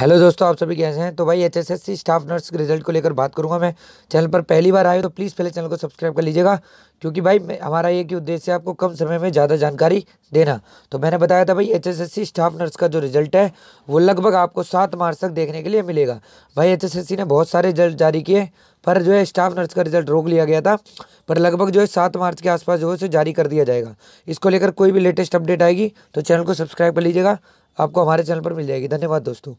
hello दोस्तों आप सभी कैसे हैं तो भाई एचएसएससी स्टाफ नर्स के रिजल्ट को लेकर बात करूंगा मैं चैनल पर पहली बार आए तो प्लीज़ पहले चैनल को सब्सक्राइब कर लीजिएगा क्योंकि भाई हमारा ये कि उद्देश्य आपको कम समय में ज़्यादा जानकारी देना तो मैंने बताया था भाई एचएसएससी स्टाफ नर्स का जो रिजल्ट है वो लगभग आपको सात मार्च तक देखने के लिए मिलेगा भाई एच ने बहुत सारे रिजल्ट जारी किए पर जो है स्टाफ नर्स का रिजल्ट रोक लिया गया था पर लगभग जो है सात मार्च के आसपास जो है उसे जारी कर दिया जाएगा इसको लेकर कोई भी लेटेस्ट अपडेट आएगी तो चैनल को सब्सक्राइब कर लीजिएगा आपको हमारे चैनल पर मिल जाएगी धन्यवाद दोस्तों